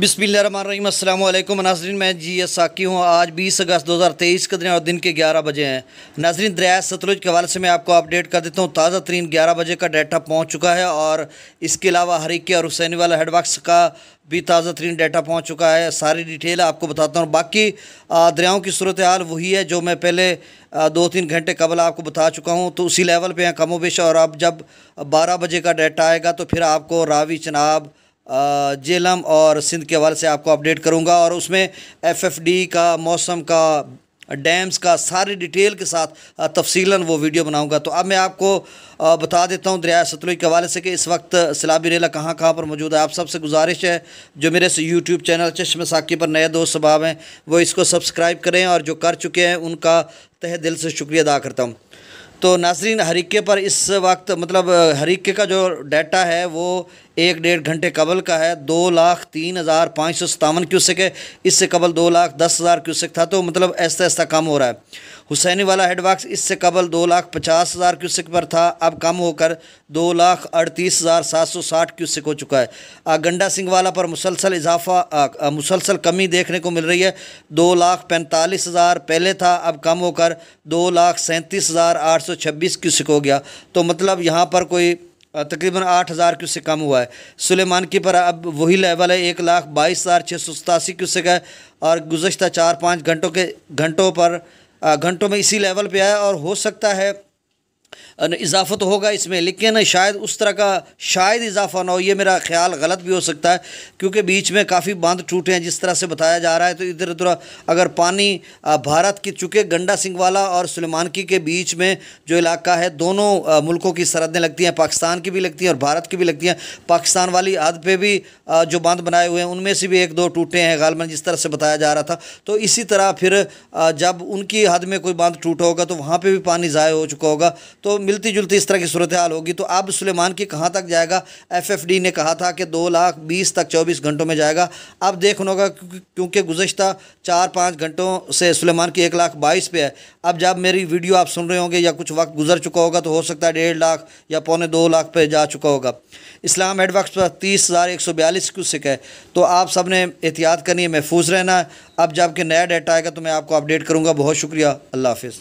बिसमीम अल्लाम नाजरीन मैं जी एस साकी हूँ आज 20 अगस्त 2023 के दिन और दिन के 11 बजे हैं नाजरीन दरिया सतलुज के हवाले से मैं आपको अपडेट कर देता हूँ ताज़ा तरीन ग्यारह बजे का डाटा पहुँच चुका है और इसके अलावा हरीके और हुसैनी वाला हेडवर्क्स का भी ताज़ा तरीन डाटा पहुँच चुका है सारी डिटेल आपको बताता हूँ बाकी दरियाओं की सूरत हाल वही है जो मैं पहले दो तीन घंटे कबल आपको बता चुका हूँ तो उसी लेवल पर हैं कमोबेश और अब जब बारह बजे का डाटा आएगा तो फिर आपको रावी चनाब जेलम और सिंध के हवाले से आपको अपडेट करूँगा और उसमें एफएफडी का मौसम का डैम्स का सारी डिटेल के साथ तफसीला वो वीडियो बनाऊंगा तो अब मैं आपको बता देता हूँ दरिया सतलुज के हवाले से कि इस वक्त सलाबी रेला कहाँ कहाँ पर मौजूद है आप सबसे गुजारिश है जो मेरे से यूट्यूब चैनल चश्म साकी पर नए दोस्त स्वभाव हैं वो इसको सब्सक्राइब करें और जो कर चुके हैं उनका तह दिल से शुक्रिया अदा करता हूँ तो नाजरीन हरीके पर इस वक्त मतलब हरीके का जो डाटा है वो एक डेढ़ घंटे कबल का है दो लाख तीन हज़ार पाँच सौ सतावन क्यूसिक है इससे कबल दो लाख दस हज़ार क्यूसिक था तो मतलब ऐसा ऐसा कम हो रहा है हुसैनी वाला हेडवाक्स इससे कबल दो लाख पचास हज़ार क्यूसिक पर था अब कम होकर दो लाख अड़तीस हज़ार सात सौ साठ क्यूसिक हो चुका है आगंडा सिंह वाला पर मुसलसल इजाफा मुसलसल कमी देखने को मिल रही है दो लाख पैंतालीस हज़ार पहले था अब कम होकर दो लाख सैंतीस हज़ार आठ सौ छब्बीस क्यूसिक हो गया तो मतलब यहाँ पर कोई तकरीबन आठ हज़ार क्यूसिक कम हुआ है सुलेमान की पर अब वही लेवल है एक लाख बाईस हज़ार छः सौ सतासी क्यूसेक है और गुज्त चार पाँच घंटों के घंटों पर घंटों में इसी लेवल पे आया और हो सकता है इजाफा तो होगा इसमें लेकिन शायद उस तरह का शायद इजाफा ना हो ये मेरा ख्याल गलत भी हो सकता है क्योंकि बीच में काफ़ी बांध टूटे हैं जिस तरह से बताया जा रहा है तो इधर उधर अगर पानी भारत की चुके गंडा सिंह वाला और सलेमानकी के बीच में जो इलाका है दोनों मुल्कों की सरहदें लगती हैं पाकिस्तान की भी लगती हैं और भारत की भी लगती हैं पाकिस्तान वाली हद पर भी जो बांध बनाए हुए हैं उनमें से भी एक दो टूटे हैं गालबन जिस तरह से बताया जा रहा था तो इसी तरह फिर जब उनकी हद में कोई बांध टूटा होगा तो वहाँ पर भी पानी ज़ाय हो चुका होगा तो मिलती जुलती इस तरह की सूरत हाल होगी तो अब सुलेमान की कहाँ तक जाएगा एफ ने कहा था कि दो लाख बीस तक चौबीस घंटों में जाएगा अब देखना होगा क्योंकि गुज्त चार पाँच घंटों से सुलेमान की एक लाख बाईस पे है अब जब मेरी वीडियो आप सुन रहे होंगे या कुछ वक्त गुजर चुका होगा तो हो सकता है डेढ़ लाख या पौने दो लाख पे जा चुका होगा इस्लाम एडवक्स पर तीस हज़ार एक सौ बयालीस क्यूसिक है तो आप सब ने एहतियात करनी है महफूज रहना है अब जबकि नया डेटा आएगा तो मैं आपको अपडेट करूँगा बहुत शुक्रिया अल्लाह हाफिज़